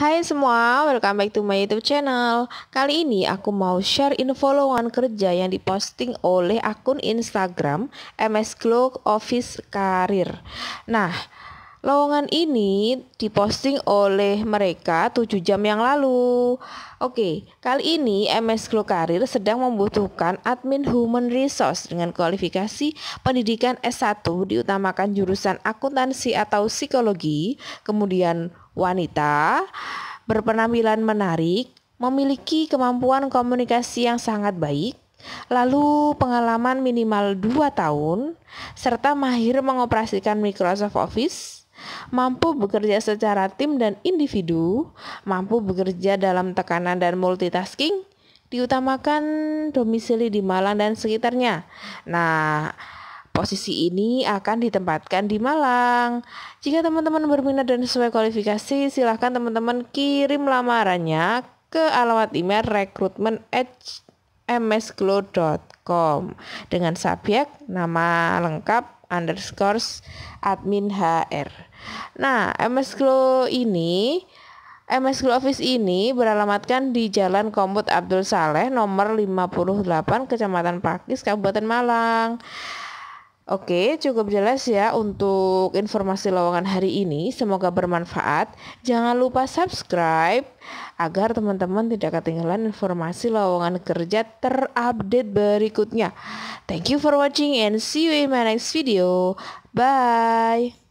Hai semua, welcome back to my YouTube channel. Kali ini aku mau share info lowongan kerja yang diposting oleh akun Instagram MS Glow Office Karir. Nah, Lowongan ini diposting oleh mereka 7 jam yang lalu. Oke, kali ini MS Glow Karir sedang membutuhkan admin human resource dengan kualifikasi pendidikan S1 diutamakan jurusan akuntansi atau psikologi, kemudian wanita, berpenampilan menarik, memiliki kemampuan komunikasi yang sangat baik, lalu pengalaman minimal 2 tahun, serta mahir mengoperasikan Microsoft Office mampu bekerja secara tim dan individu, mampu bekerja dalam tekanan dan multitasking, diutamakan domisili di Malang dan sekitarnya. Nah, Posisi ini akan ditempatkan di Malang. Jika teman-teman berminat dan sesuai kualifikasi, silahkan teman-teman kirim lamarannya ke alamat email rekrutmen msglow.com dengan subjek nama lengkap underscore admin HR. Nah, MS Glow ini MS Glow Office ini beralamatkan di Jalan Komut Abdul Saleh nomor 58 Kecamatan Pakis Kabupaten Malang. Oke, cukup jelas ya untuk informasi lowongan hari ini. Semoga bermanfaat. Jangan lupa subscribe agar teman-teman tidak ketinggalan informasi lowongan kerja terupdate berikutnya. Thank you for watching and see you in my next video. Bye.